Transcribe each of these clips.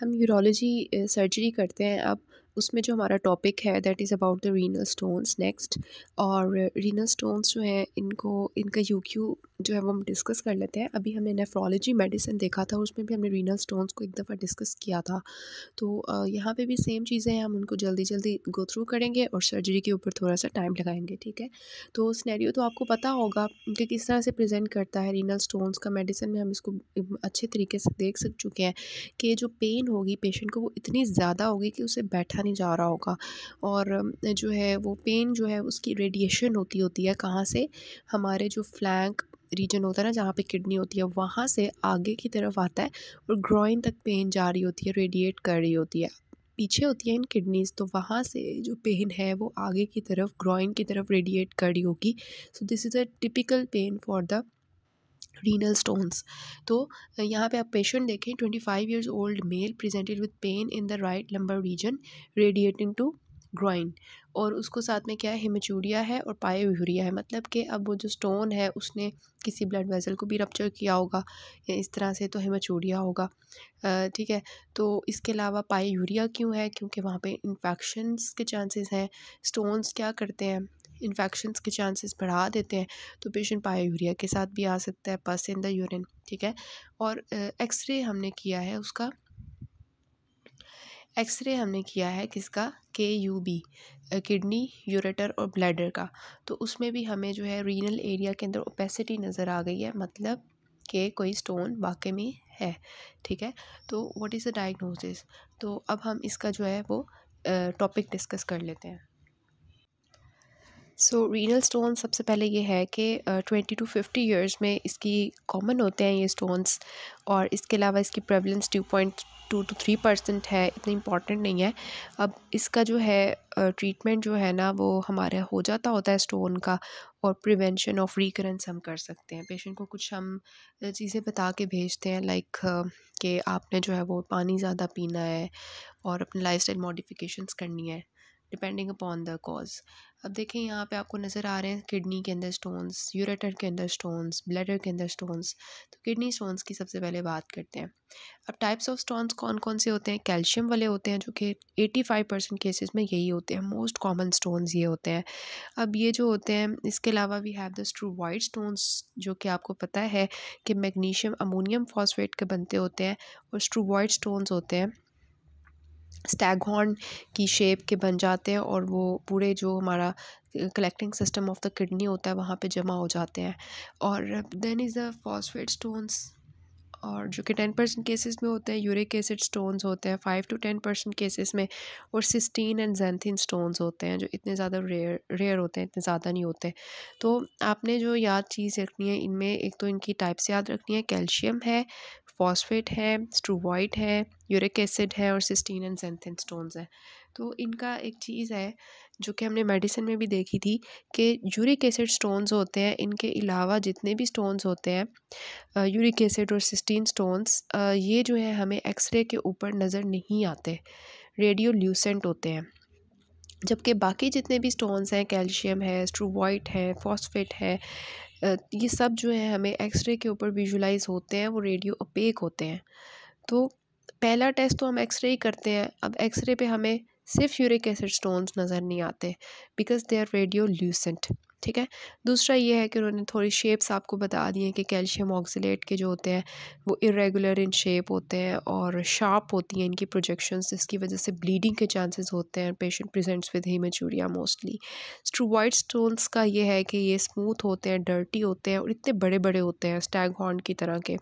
हम urology surgery करते हैं अब उसमें जो हमारा टॉपिक है that is about the renal stones next और रीनल स्टोन्स जो हैं इनको इनका यू क्यू जो है वो हम डिस्कस कर लेते हैं अभी हमने नेफ्रोलॉजी मेडिसिन देखा था उसमें भी हमने रीनल स्टोन्स को एक दफ़ा डिस्कस किया था तो यहाँ पे भी सेम चीज़ें हैं हम उनको जल्दी जल्दी गो थ्रू करेंगे और सर्जरी के ऊपर थोड़ा सा टाइम लगाएंगे ठीक है तो स्नैरियो तो आपको पता होगा कि किस तरह से प्रेजेंट करता है रीनल स्टोन्स का मेडिसिन में हम इसको अच्छे तरीके से देख सक चुके हैं कि जो पेन होगी पेशेंट को वो इतनी ज़्यादा होगी कि उसे बैठा नहीं जा रहा होगा और जो है वो पेन जो है उसकी रेडिएशन होती होती है कहाँ से हमारे जो फ्लैंक रीजन होता है ना जहाँ पे किडनी होती है वहाँ से आगे की तरफ आता है और ग्रॉइन तक पेन जा रही होती है रेडिएट कर रही होती है पीछे होती है इन किडनीज़ तो वहाँ से जो पेन है वो आगे की तरफ ग्रॉइन की तरफ रेडिएट कर रही होगी so this is a typical pain for the renal stones तो यहाँ पे आप पेशेंट देखें 25 five years old male presented with pain in the right lumbar region radiating to groin और उसको साथ में क्या है हेमेचूरिया है और पाए यूरिया है मतलब कि अब वो जो स्टोन है उसने किसी ब्लड वेसल को भी रपच्चर किया होगा या इस तरह से तो हेमेचूरिया होगा ठीक है तो इसके अलावा पाए यूरिया क्यों है क्योंकि वहाँ पे इन्फेक्शन्स के चांसेस हैं स्टोन्स क्या करते हैं इन्फेक्शंस के चांसेस बढ़ा देते हैं तो पेशेंट पाया के साथ भी आ सकता है पस इन द यूरिन ठीक है और एक्सरे हमने किया है उसका एक्सरे हमने किया है किसका K U B kidney ureter और ब्लैडर का तो उसमें भी हमें जो है रीनल एरिया के अंदर ओपेसिटी नज़र आ गई है मतलब कि कोई स्टोन वाकई में है ठीक है तो व्हाट इज़ द डायग्नोसिस तो अब हम इसका जो है वो टॉपिक डिस्कस कर लेते हैं सो रीनल स्टोन सबसे पहले ये है कि ट्वेंटी टू फिफ्टी ईयर्स में इसकी कॉमन होते हैं ये स्टोन्स और इसके अलावा इसकी prevalence two point two to three percent है इतनी इम्पॉर्टेंट नहीं है अब इसका जो है ट्रीटमेंट जो है ना वो हमारे हो जाता होता है स्टोन का और प्रिवेंशन ऑफ रिकरेंस हम कर सकते हैं पेशेंट को कुछ हम चीज़ें बता के भेजते हैं लाइक कि आपने जो है वो पानी ज़्यादा पीना है और अपनी लाइफ स्टाइल मॉडिफ़िकेशन करनी है डिपेंडिंग अपॉन द कॉज अब देखें यहाँ पे आपको नज़र आ रहे हैं किडनी के अंदर स्टोन्स यूरेटर के अंदर स्टोन्स ब्लडर के अंदर स्टोन्स तो किडनी स्टोन्स की सबसे पहले बात करते हैं अब टाइप्स ऑफ स्टोन्स कौन कौन से होते हैं कैल्शियम वाले होते हैं जो कि एटी फाइव परसेंट केसेज में यही होते हैं मोस्ट कॉमन स्टोन्स ये होते हैं अब ये जो होते हैं इसके अलावा we have the struvite stones जो कि आपको पता है कि मैग्नीशियम अमोनियम फॉस्फेट के बनते होते हैं और स्ट्रू वाइट स्टोन्स होते हैं स्टैगहॉर्न की शेप के बन जाते हैं और वो पूरे जो हमारा collecting system of the kidney होता है वहाँ पे जमा हो जाते हैं और then is the phosphate stones और जो कि टेन परसेंट केसेस में होते हैं यूरिक एसिड स्टोन्स होते हैं five to ten percent cases में और सिस्टीन एंड जेंथिन स्टोन्स होते हैं जो इतने ज़्यादा रेयर रेयर होते हैं इतने ज़्यादा नहीं होते तो आपने जो याद चीज़ रखनी है इनमें एक तो इनकी टाइप्स याद रखनी है कैल्शियम है फॉस्फेट है स्ट्रूवाइट है यूरिक एसिड है और सिस्टीन एंड सेंथिन स्टोन्स हैं तो इनका एक चीज़ है जो कि हमने मेडिसिन में भी देखी थी कि यूरिक एसिड स्टोन्स होते हैं इनके अलावा जितने भी स्टोन्स होते हैं यूरिक एसिड और सिस्टीन स्टोन्स ये जो है हमें एक्सरे के ऊपर नज़र नहीं आते रेडियो ल्यूसेंट होते हैं जबकि बाकी जितने भी स्टोन्स हैं कैल्शियम है स्ट्रूवाइट है फॉस्फेट है ये सब जो है हमें एक्सरे के ऊपर विजुलाइज़ होते हैं वो रेडियो अपेक होते हैं तो पहला टेस्ट तो हम एक्सरे ही करते हैं अब एक्सरे पे हमें सिर्फ यूरिक एसिड स्टोन्स नज़र नहीं आते because they are radiolucent ठीक है दूसरा ये है कि उन्होंने थोड़ी शेप्स आपको बता दी हैं कि कैल्शियम ऑक्सीट के जो होते हैं वो इरेगुलर इन शेप होते हैं और शार्प होती हैं इनकी प्रोजेक्शंस जिसकी वजह से ब्लीडिंग के चांसेस होते हैं patient presents with haematuria mostly white stones का ये है कि ये स्मूथ होते हैं डर्टी होते हैं और इतने बड़े बड़े होते हैं स्टैग हॉर्न की तरह के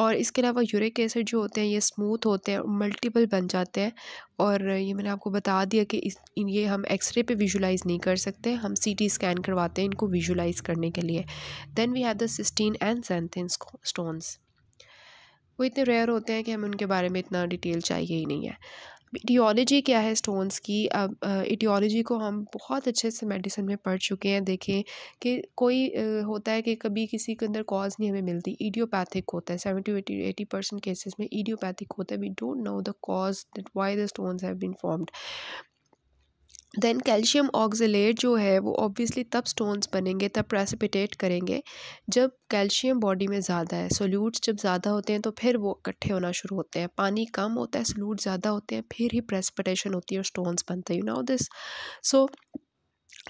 और इसके अलावा यूरिक एसिड जो होते हैं ये स्मूथ होते हैं मल्टीपल बन जाते हैं और ये मैंने आपको बता दिया कि इस ये हम एक्सरे पे विजुलाइज़ नहीं कर सकते हम सीटी स्कैन करवाते हैं इनको विजुलाइज़ करने के लिए then we have the cystine and xanthine stones वो इतने रेयर होते हैं कि हमें उनके बारे में इतना डिटेल चाहिए ही नहीं है इटियोलॉजी क्या है स्टोन्स की अब इटियोलॉजी को हम बहुत अच्छे से मेडिसिन में पढ़ चुके हैं देखें कि कोई होता है कि कभी किसी के अंदर कॉज नहीं हमें मिलती ईडियोपैथिक होता है seventy eighty eighty percent cases में ईडियोपैथिक होता है we don't know the cause that why the stones have been formed then calcium oxalate जो है वो ऑब्वियसली तब स्टोन्स बनेंगे तब प्रेसिपिटेट करेंगे जब कैल्शियम बॉडी में ज़्यादा है सोल्यूट्स जब ज़्यादा होते हैं तो फिर वो इकट्ठे होना शुरू होते हैं पानी कम होता है सोल्यूट ज़्यादा होते हैं फिर ही प्रेसिपिटेशन होती है और स्टोन्स बनते हैं you know this so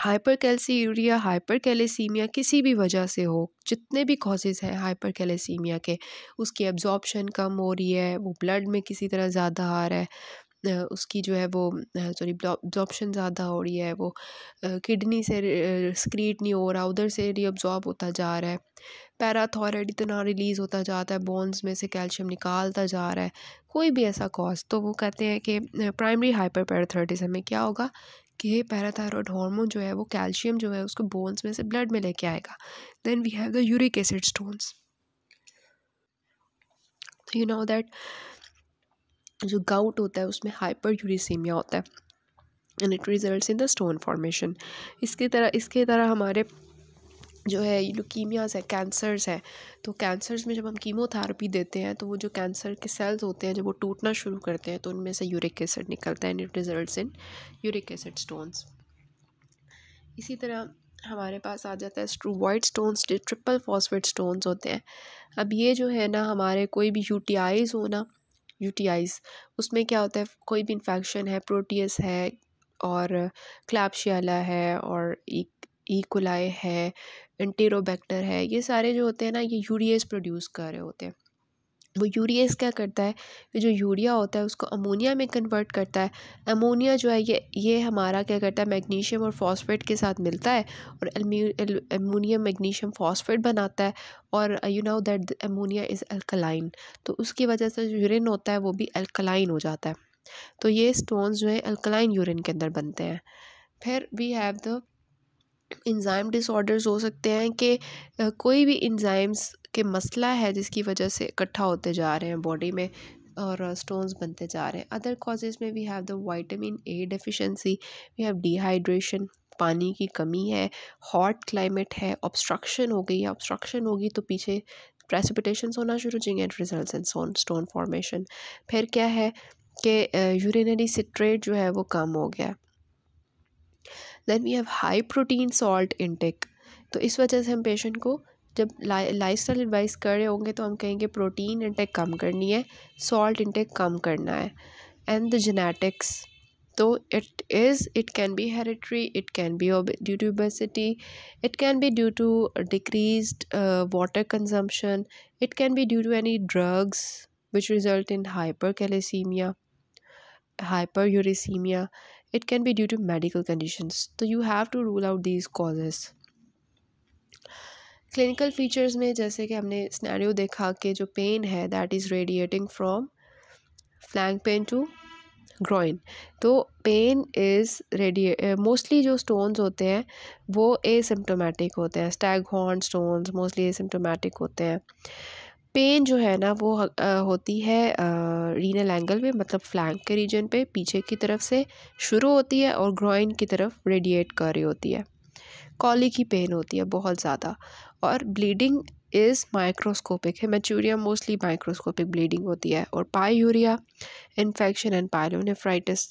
hypercalciuria hypercalcaemia किसी भी वजह से हो जितने भी कॉजेज़ हैं हाइपर कैलेसीमिया के उसकी एब्जॉर्बशन कम हो रही है वो ब्लड में किसी तरह ज़्यादा आ रहा है उसकी जो है वो सॉरी एब्जॉर्प्शन ज़्यादा हो रही है वो किडनी से स्क्रीट नहीं हो रहा उधर से रीअब्ज़ॉर्ब होता जा रहा है तो इतना रिलीज़ होता जाता है बोन्स में से कैल्शियम निकालता जा रहा है कोई भी ऐसा कॉज तो वो कहते हैं कि प्राइमरी हाइपर पैराथॉराइडिज्म में क्या होगा कि पैराथायरॉयड हार्मोन जो है वो कैल्शियम जो है उसको बोन्स में से ब्लड में लेके आएगा then we have the uric acid stones you know that जो गाउट होता है उसमें हाइपर यूरिसीमिया होता है and it result in the stone formation इसके तरह इसके तरह हमारे जो है लुकीमियाज है कैंसर्स है तो कैंसर्स में जब हम कीमोथेरेपी देते हैं तो वो जो कैंसर के सेल्स होते हैं जब वो टूटना शुरू करते हैं तो उनमें से यूरिक एसिड निकलता है and it result in uric acid stones इसी तरह हमारे पास आ जाता है स्ट्रोवाइड स्टोन्स जो ट्रिपल फॉस्फेट स्टोन्स होते हैं अब ये जो है ना हमारे कोई भी यूटीआईज होना यूटीआईज़ उसमें क्या होता है कोई भी इन्फेक्शन है प्रोटीस है और क्लैपशियाला है और एक ईकोलाई है एंटेरोबैक्टर है ये सारे जो होते हैं ना ये यूडीएस प्रोड्यूस कर रहे होते हैं वो यूरिएस क्या करता है कि जो यूरिया होता है उसको अमोनिया में कन्वर्ट करता है अमोनिया जो है ये ये हमारा क्या करता है मैग्नीशियम और फॉस्फेट के साथ मिलता है और अमोनियम मैग्नीशियम फॉस्फेट बनाता है और you know that ammonia is alkaline तो उसकी वजह से जो यूरिन होता है वो भी अल्कलाइन हो जाता है तो ये स्टोन जो है अल्कलाइन यूरिन के अंदर बनते हैं फिर we have the enzyme disorders हो सकते हैं कि uh, कोई भी इंजाइम्स के मसला है जिसकी वजह से इकट्ठा होते जा रहे हैं बॉडी में और स्टोन्स बनते जा रहे हैं अदर कॉजेज़ में we have the vitamin A deficiency we have dehydration पानी की कमी है हॉट क्लाइमेट है ऑब्स्ट्रक्शन हो गई है ऑब्स्ट्रक्शन होगी तो पीछे प्रेसिपिटेशन होना शुरू हो जाएंगे एंड रिजल्ट इन सोन स्टोन फॉर्मेशन फिर क्या है कि यूरिनरी सिट्रेट जो है वो कम हो गया then we have high protein salt intake तो इस वजह से हम पेशेंट को जब लाइफ स्टाइल एडवाइस कर रहे होंगे तो हम कहेंगे प्रोटीन इंटेक कम करनी है सॉल्ट इंटेक कम करना है एंड द जेनेटिक्स तो it is it can be hereditary it can be due to obesity it can be due to decrease water consumption it can be due to any drugs which result in hypercalcaemia hyper hyperuricemia it can be due to medical condition तो you have to rule out these causes clinical features में जैसे कि हमने scenario देखा कि जो pain है that is radiating from flank pain to groin तो पेन इज़ रेडी मोस्टली जो स्टोन्स होते हैं वो सिम्टोमेटिक होते हैं staghorn stones mostly symptomatic होते हैं पेन जो है ना वो uh, होती है रीनल एंगल में मतलब फ्लैंक के रीजन पे पीछे की तरफ से शुरू होती है और ग्रोइन की तरफ रेडिएट कर रही होती है कॉले की पेन होती है बहुत ज़्यादा और bleeding is microscopic haematuria mostly microscopic bleeding होती है और यूरिया इन्फेक्शन एंड पायलोनेफ्राइटिस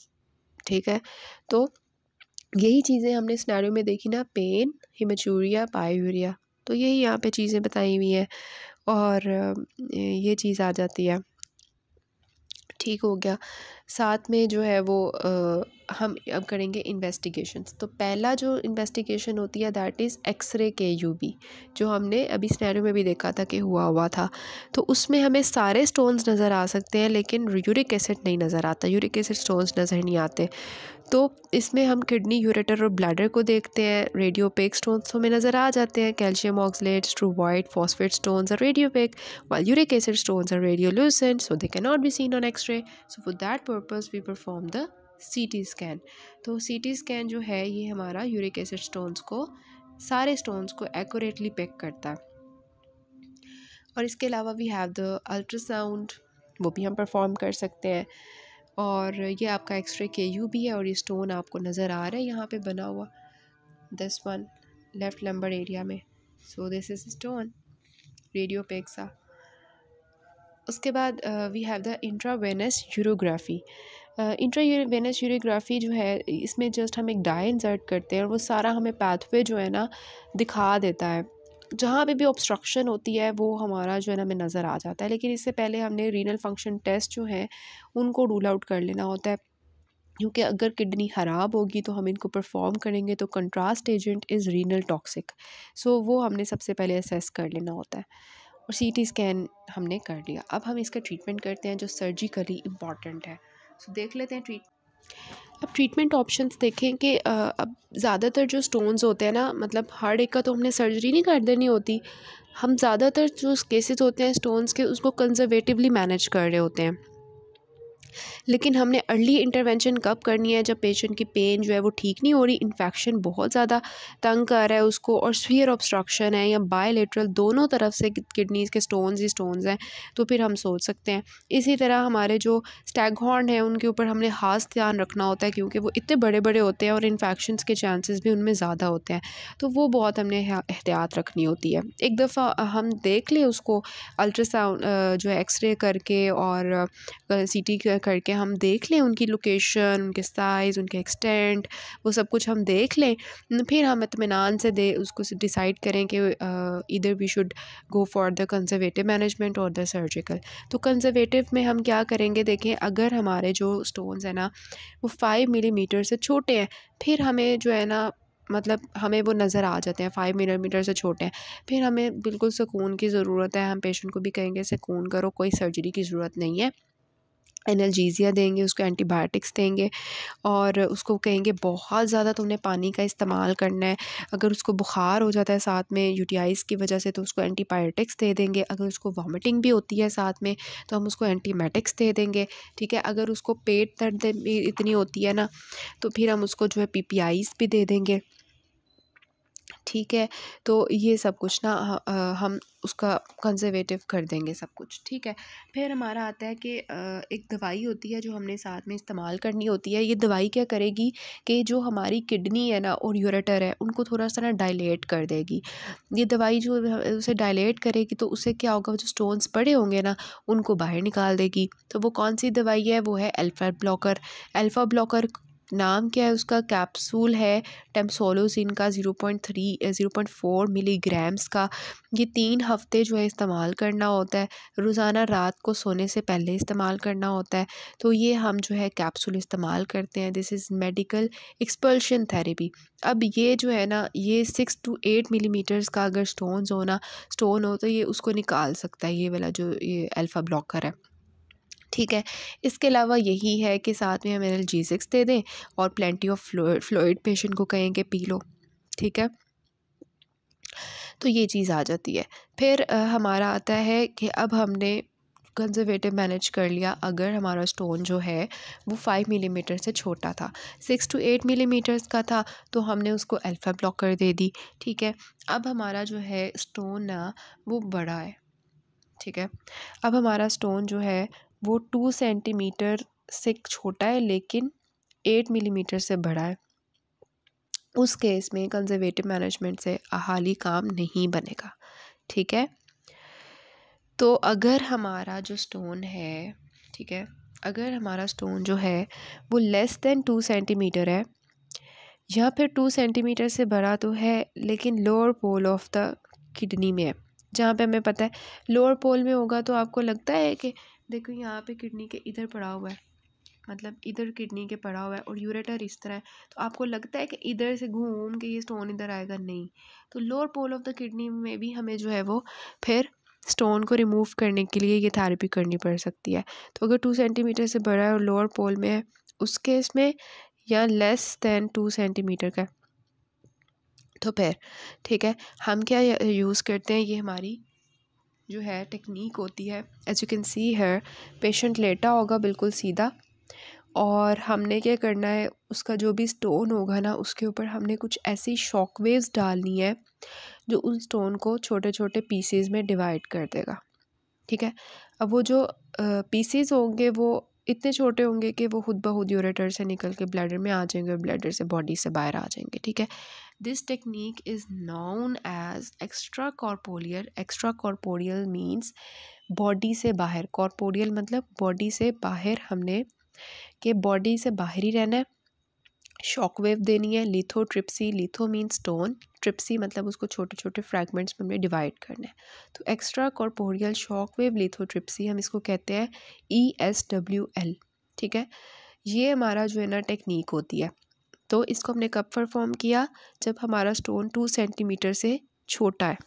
ठीक है तो यही चीज़ें हमने स्नैरियो में देखी ना पेन हिमेचूरिया पायूरिया तो यही यहाँ पे चीज़ें बताई हुई हैं और ये चीज़ आ जाती है ठीक हो गया साथ में जो है वो आ, हम अब करेंगे इन्वेस्टिगेशंस तो पहला जो इन्वेस्टिगेशन होती है that is X-ray K U B जो हमने अभी स्नैरो में भी देखा था कि हुआ हुआ था तो उसमें हमें सारे स्टोन्स नज़र आ सकते हैं लेकिन यूरिक एसिड नहीं नज़र आता यूरिक एसिड स्टोन्स नज़र नहीं आते तो इसमें हम किडनी यूरेटर और ब्लैडर को देखते हैं रेडियोपेक स्टोन्स हमें नज़र आ जाते हैं calcium oxalate true white phosphate stones और रेडियोपेक वाल uric acid stones radio radiolucent so they can not be seen on X-ray so for that purpose we perform the C T scan तो C T scan जो है ये हमारा uric acid stones को सारे stones को एकोरेटली pack करता है और इसके अलावा वी हैव द अल्ट्रासाउंड वो भी हम परफॉर्म कर सकते हैं और ये आपका एक्सरे के यू भी है और ये स्टोन आपको नज़र आ रहा है यहाँ पे बना हुआ this one left lumbar area में so this is stone radiopaque उसके बाद we have the intravenous urography intravenous urography जो है इसमें जस्ट हम एक डाई इंसर्ट करते हैं और वो सारा हमें पैथवे जो है ना दिखा देता है जहाँ पर भी ऑब्स्ट्रक्शन होती है वो हमारा जो है ना हमें नज़र आ जाता है लेकिन इससे पहले हमने रीनल फंक्शन टेस्ट जो हैं उनको रूल आउट कर लेना होता है क्योंकि अगर किडनी ख़राब होगी तो हम इनको परफॉर्म करेंगे तो contrast agent is renal toxic so वो हमने सबसे पहले असेस कर लेना होता है और सी टी स्कैन हमने कर लिया अब हम इसका ट्रीटमेंट करते हैं जो सर्जिकली इम्पॉर्टेंट है सो so, देख लेते हैं ट्रीट अब ट्रीटमेंट ऑप्शंस देखें कि अब ज़्यादातर जो स्टोन्स होते हैं ना मतलब हार्ड एक का तो हमने सर्जरी नहीं कर देनी होती हम ज़्यादातर जो केसेस होते हैं स्टोन्स के उसको कंजर्वेटिवली मैनेज कर रहे होते हैं लेकिन हमने अर्ली इंटरवेंशन कब करनी है जब पेशेंट की पेन जो है वो ठीक नहीं हो रही इन्फेक्शन बहुत ज़्यादा तंग कर रहा है उसको और स्वीयर ऑब्स्ट्रक्शन है या बायोलेट्रल दोनों तरफ से किडनीज़ के स्टोन्स ही स्टोन्स हैं तो फिर हम सोच सकते हैं इसी तरह हमारे जो स्टैगहॉर्न है उनके ऊपर हमने खास ध्यान रखना होता है क्योंकि वो इतने बड़े बड़े होते हैं और इन्फेक्शन के चांसेस भी उनमें ज़्यादा होते हैं तो वो बहुत हमने एहतियात रखनी होती है एक दफ़ा हम देख लें उसको अल्ट्रासाउंड जो है एक्सरे करके और सी टी करके हम देख लें उनकी लोकेशन उनके साइज़ उनके एक्सटेंट वो सब कुछ हम देख लें फिर हम इतमान से दे उसको डिसाइड करें कि इधर we should go for the conservative management और द सर्जिकल तो कंजर्वेटिव में हम क्या करेंगे देखें अगर हमारे जो स्टोन्स हैं ना वो फाइव मिलीमीटर से छोटे हैं फिर हमें जो है ना मतलब हमें वो नज़र आ जाते हैं फाइव मिलीमीटर से छोटे हैं फिर हमें बिल्कुल सुकून की ज़रूरत है हम पेशेंट को भी कहेंगे सुकून करो कोई सर्जरी की ज़रूरत नहीं है एनर्जीजिया देंगे उसको एंटीबायोटिक्स देंगे और उसको कहेंगे बहुत ज़्यादा तुमने पानी का इस्तेमाल करना है अगर उसको बुखार हो जाता है साथ में यूटीआईज़ की वजह से तो उसको एंटीबायोटिक्स दे देंगे अगर उसको वॉमिटिंग भी होती है साथ में तो हम उसको एंटीमेटिक्स दे देंगे ठीक है अगर उसको पेट दर्द इतनी होती है ना तो फिर हम उसको जो है पी भी दे देंगे ठीक है तो ये सब कुछ ना हम उसका कंजर्वेटिव कर देंगे सब कुछ ठीक है फिर हमारा आता है कि एक दवाई होती है जो हमने साथ में इस्तेमाल करनी होती है ये दवाई क्या करेगी कि जो हमारी किडनी है ना और यूरेटर है उनको थोड़ा सा ना डायलेट कर देगी ये दवाई जो उसे डायलेट करेगी तो उससे क्या होगा जो स्टोन्स पड़े होंगे ना उनको बाहर निकाल देगी तो वो कौन सी दवाई है वो है अल्फ़ा ब्लॉकर एल्फ़ा ब्लॉकर नाम क्या है उसका कैप्सूल है टेम्सोलोसिन का zero point three zero point four milligrams का ये तीन हफ्ते जो है इस्तेमाल करना होता है रोज़ाना रात को सोने से पहले इस्तेमाल करना होता है तो ये हम जो है कैप्सूल इस्तेमाल करते हैं this is medical expulsion therapy अब ये जो है ना ये सिक्स टू एट मिलीमीटर्स का अगर स्टोन होना स्टोन हो तो ये उसको निकाल सकता है ये वाला जो ये अल्फ़ा ब्लॉकर है ठीक है इसके अलावा यही है कि साथ में हम एन जी सिक्स दे दें और प्लेंटी ऑफ फ्लोइड पेशेंट को कहें कि पी लो ठीक है तो ये चीज़ आ जाती है फिर हमारा आता है कि अब हमने कंजर्वेटिव मैनेज कर लिया अगर हमारा स्टोन जो है वो फाइव मिलीमीटर से छोटा था सिक्स टू एट मिलीमीटर्स का था तो हमने उसको अल्फ़ा ब्लॉकर दे दी ठीक है अब हमारा जो है स्टोन ना वो बड़ा है ठीक है अब हमारा स्टोन जो है वो टू सेंटीमीटर से छोटा है लेकिन एट मिलीमीटर से बड़ा है उस केस में कंजर्वेटिव मैनेजमेंट से अहाली काम नहीं बनेगा ठीक है तो अगर हमारा जो स्टोन है ठीक है अगर हमारा स्टोन जो है वो लेस देन टू सेंटीमीटर है या फिर टू सेंटीमीटर से बड़ा तो है लेकिन lower pole of the kidney में है जहाँ पे हमें पता है लोअर पोल में होगा तो आपको लगता है कि देखो यहाँ पे किडनी के इधर पड़ा हुआ है मतलब इधर किडनी के पड़ा हुआ है और यूरेटर इस तरह है तो आपको लगता है कि इधर से घूम के ये स्टोन इधर आएगा नहीं तो lower pole of the kidney में भी हमें जो है वो फिर स्टोन को रिमूव करने के लिए ये थेरेपी करनी पड़ सकती है तो अगर टू सेंटीमीटर से बड़ा है और लोअर पोल में है उस केस में या लेस दैन टू सेंटीमीटर का तो फिर ठीक है हम क्या यूज़ करते हैं ये हमारी जो है टेक्निक होती है एज यू कैन सी है पेशेंट लेटा होगा बिल्कुल सीधा और हमने क्या करना है उसका जो भी स्टोन होगा ना उसके ऊपर हमने कुछ ऐसी शॉक वेव्स डालनी है जो उन स्टोन को छोटे छोटे पीसेस में डिवाइड कर देगा ठीक है अब वो जो पीसेस होंगे वो इतने छोटे होंगे कि वो खुद ब खुद यूरेटर से निकल के ब्लैडर में आ जाएंगे और ब्लैडर से बॉडी से बाहर आ जाएंगे ठीक है this is known as extracorporeal extracorporeal means body से बाहर कॉर्पोरियल मतलब बॉडी से बाहर हमने के बॉडी से बाहर ही रहना है शॉक वेव देनी है lithotripsy litho means stone tripsy मतलब उसको छोटे छोटे फ्रैगमेंट्स में हमें डिवाइड करना है तो extracorporeal shock wave lithotripsy हम इसको कहते हैं ई एस डब्ल्यू एल ठीक है ये हमारा जो है ना टेक्निक होती है तो इसको हमने कब परफॉर्म किया जब हमारा स्टोन टू सेंटीमीटर से छोटा है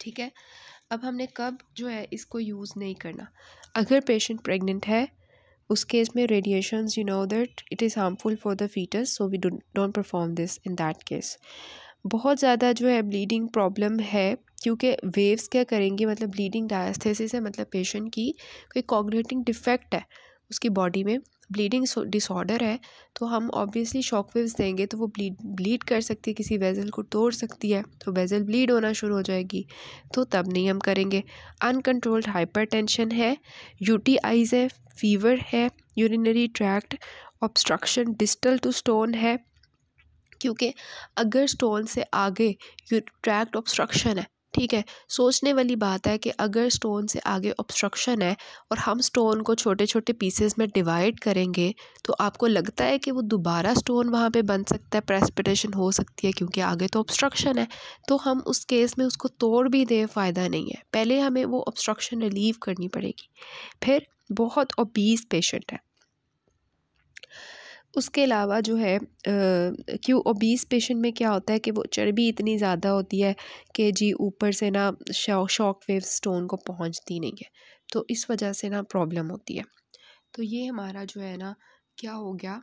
ठीक है अब हमने कब जो है इसको यूज़ नहीं करना अगर पेशेंट प्रेग्नेंट है उस केस में radiation you know that it is harmful for the foetus so we don't perform this in that case बहुत ज़्यादा जो है ब्लीडिंग प्रॉब्लम है क्योंकि वेव्स क्या करेंगे मतलब ब्लीडिंग डायस्थेसिस है मतलब पेशेंट की कोई कॉग्रेटिंग डिफेक्ट है उसकी बॉडी में ब्लीडिंग डिसऑर्डर है तो हम ऑब्वियसली शॉक वेव्स देंगे तो वो ब्लीड ब्लीड कर सकती है किसी वेज़ल को तोड़ सकती है तो वेज़ल ब्लीड होना शुरू हो जाएगी तो तब नहीं हम करेंगे अनकंट्रोल्ड हाइपरटेंशन है यूटीआईज है फीवर है urinary tract obstruction distal to stone है क्योंकि अगर स्टोन से आगे ट्रैक्ट ऑब्स्ट्रक्शन है ठीक है सोचने वाली बात है कि अगर स्टोन से आगे ऑब्स्ट्रक्शन है और हम स्टोन को छोटे छोटे पीसेस में डिवाइड करेंगे तो आपको लगता है कि वो दोबारा स्टोन वहाँ पे बन सकता है प्रेसपिटेशन हो सकती है क्योंकि आगे तो ऑब्स्ट्रक्शन है तो हम उस केस में उसको तोड़ भी दें फ़ायदा नहीं है पहले हमें वो ऑब्स्ट्रक्शन रिलीव करनी पड़ेगी फिर बहुत ओबीस पेशेंट है उसके अलावा जो है क्यों ओबीस पेशेंट में क्या होता है कि वो चर्बी इतनी ज़्यादा होती है कि जी ऊपर से ना शॉक वेव स्टोन को पहुंचती नहीं है तो इस वजह से ना प्रॉब्लम होती है तो ये हमारा जो है ना क्या हो गया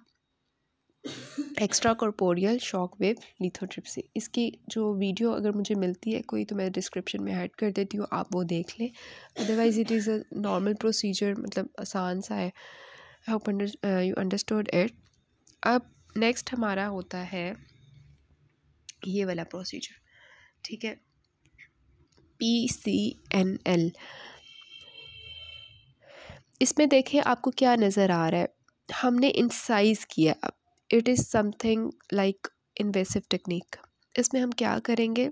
extracorporeal shock wave lithotripsy इसकी जो वीडियो अगर मुझे मिलती है कोई तो मैं डिस्क्रिप्शन में ऐड कर देती हूँ आप वो देख लें otherwise it is a normal procedure मतलब आसान सा है I hope you understood it अब नेक्स्ट हमारा होता है ये वाला प्रोसीजर ठीक है पी सी एन एल इसमें देखें आपको क्या नज़र आ रहा है हमने इंसाइज किया अब it is something like invasive technique इसमें हम क्या करेंगे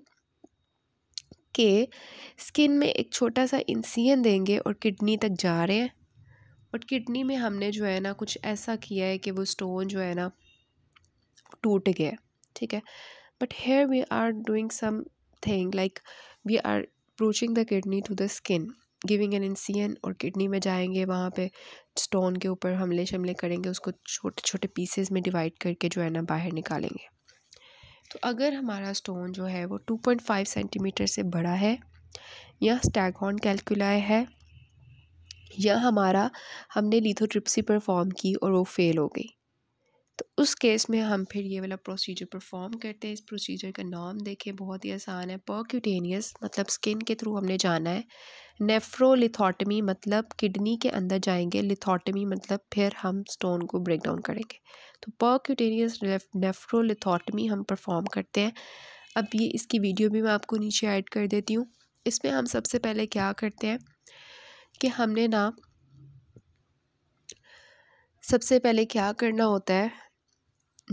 कि स्किन में एक छोटा सा इंसियन देंगे और किडनी तक जा रहे हैं बट किडनी में हमने जो है ना कुछ ऐसा किया है कि वो स्टोन जो है ना टूट गया ठीक है but here we are doing something like we are approaching the kidney to the skin giving an incision और किडनी में जाएंगे वहाँ पे स्टोन के ऊपर हमले शमले करेंगे उसको छोटे छोटे पीसेस में डिवाइड करके जो है ना बाहर निकालेंगे तो अगर हमारा स्टोन जो है वो 2.5 सेंटीमीटर से बड़ा है या स्टैगॉन कैलकुलाय है या हमारा हमने लिथोट्रिप्सी परफॉर्म की और वो फ़ेल हो गई तो उस केस में हम फिर ये वाला प्रोसीजर परफॉर्म करते हैं इस प्रोसीजर का नाम देखें बहुत ही आसान है पर्क्यूटेनियस मतलब स्किन के थ्रू हमने जाना है नेफ्रोलिथोटमी मतलब किडनी के अंदर जाएंगे लिथोटमी मतलब फिर हम स्टोन को ब्रेक डाउन करेंगे तो पर्क्यूटेनियस नेफ्रोलिथोटमी हम परफॉर्म करते हैं अब ये इसकी वीडियो भी मैं आपको नीचे ऐड कर देती हूँ इसमें हम सबसे पहले क्या करते हैं कि हमने ना सबसे पहले क्या करना होता है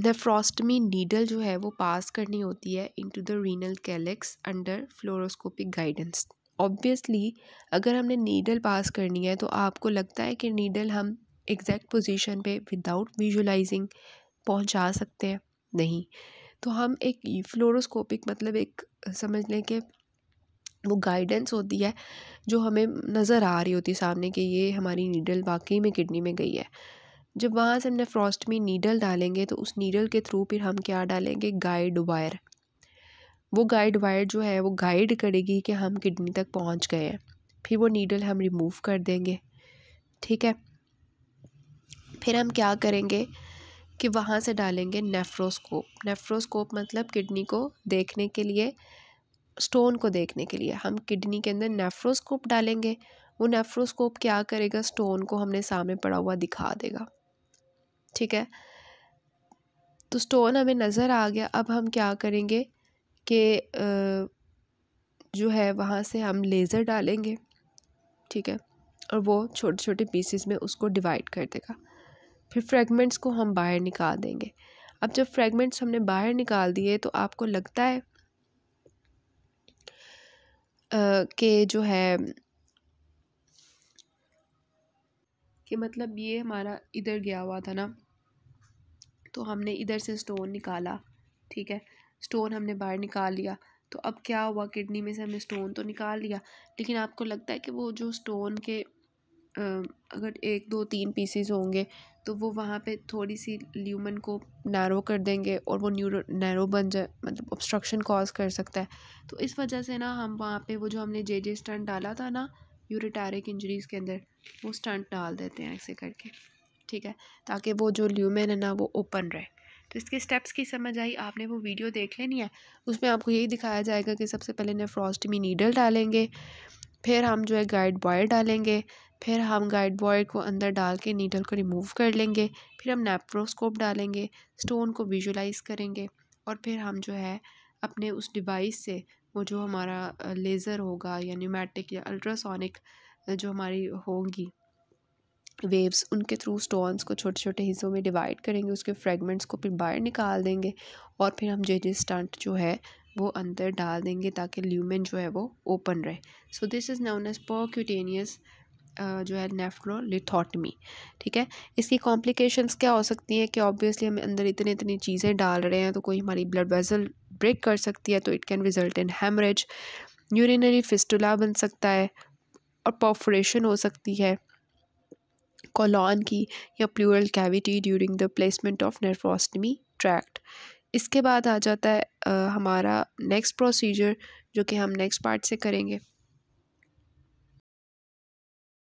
नेफ्रोस्टमी नीडल जो है वो पास करनी होती है into the renal calyx under fluoroscopic guidance obviously अगर हमने नीडल पास करनी है तो आपको लगता है कि नीडल हम एग्जैक्ट पोजीशन पे विदाउट विजुलाइजिंग पहुंचा सकते हैं नहीं तो हम एक फ्लोरोस्कोपिक मतलब एक समझ लें कि वो गाइडेंस होती है जो हमें नज़र आ रही होती है सामने कि ये हमारी नीडल वाकई में किडनी में गई है जब वहाँ से हम नेफ्रॉस्ट में नीडल डालेंगे तो उस नीडल के थ्रू फिर हम क्या डालेंगे गाइड वायर वो गाइड वायर जो है वो गाइड करेगी कि हम किडनी तक पहुँच गए हैं फिर वो नीडल हम रिमूव कर देंगे ठीक है फिर हम क्या करेंगे कि वहाँ से डालेंगे नेफ्रोस्कोप नेफ्रोस्कोप मतलब किडनी को देखने के लिए स्टोन को देखने के लिए हम किडनी के अंदर नेफ्रोस्कोप डालेंगे वो नेफ्रोस्कोप क्या करेगा स्टोन को हमने सामने पड़ा हुआ दिखा देगा ठीक है तो स्टोन हमें नज़र आ गया अब हम क्या करेंगे कि जो है वहाँ से हम लेज़र डालेंगे ठीक है और वो छोटे छोटे पीसेस में उसको डिवाइड कर देगा फिर फ्रेगमेंट्स को हम बाहर निकाल देंगे अब जब फ्रेगमेंट्स हमने बाहर निकाल दिए तो आपको लगता है के जो है कि मतलब ये हमारा इधर गया हुआ था ना तो हमने इधर से स्टोन निकाला ठीक है स्टोन हमने बाहर निकाल लिया तो अब क्या हुआ किडनी में से हमने स्टोन तो निकाल लिया लेकिन आपको लगता है कि वो जो स्टोन के अगर एक दो तीन पीसेस होंगे तो वो वहाँ पे थोड़ी सी ल्यूमन को नैरो कर देंगे और वो न्यूरो नैरो बन जाए मतलब ऑब्स्ट्रक्शन कॉज कर सकता है तो इस वजह से ना हम वहाँ पे वो जो हमने जे जे स्टंट डाला था ना यूरिटारिक इंजरीज़ के अंदर वो स्टंट डाल देते हैं ऐसे करके ठीक है ताकि वो जो ल्यूमेन है ना वो ओपन रहे तो इसके स्टेप्स की समझ आई आपने वो वीडियो देख लेनी है उसमें आपको यही दिखाया जाएगा कि सबसे पहले नेफ्रॉस्टमी नीडल डालेंगे फिर हम जो है गाइड बॉय डालेंगे फिर हम गाइड बॉय को अंदर डाल के नीडल को रिमूव कर लेंगे फिर हम नेप्रोस्कोप डालेंगे स्टोन को विजुलाइज करेंगे और फिर हम जो है अपने उस डिवाइस से वो जो हमारा लेज़र होगा या न्यूमेटिक या अल्ट्रासोनिक जो हमारी होंगी वेव्स उनके थ्रू स्टोन्स को छोटे छोटे हिस्सों में डिवाइड करेंगे उसके फ्रेगमेंट्स को फिर बाहर निकाल देंगे और फिर हम जे जे स्टंट जो है वो अंदर डाल देंगे ताकि ल्यूमेन जो है वो ओपन रहे so this is known as percutaneous जो है नेफ्रोलिथोटमी ठीक है इसकी कॉम्प्लिकेशंस क्या हो सकती हैं कि ऑब्वियसली हम अंदर इतनी इतनी चीज़ें डाल रहे हैं तो कोई हमारी ब्लड वेजल ब्रेक कर सकती है तो it can result in haemorrhage urinary fistula बन सकता है और पॉफ्रेशन हो सकती है कॉलॉन की या pleural cavity during the placement of nephrostomy tract इसके बाद आ जाता है आ, हमारा नेक्स्ट प्रोसीजर जो कि हम नेक्स्ट पार्ट से करेंगे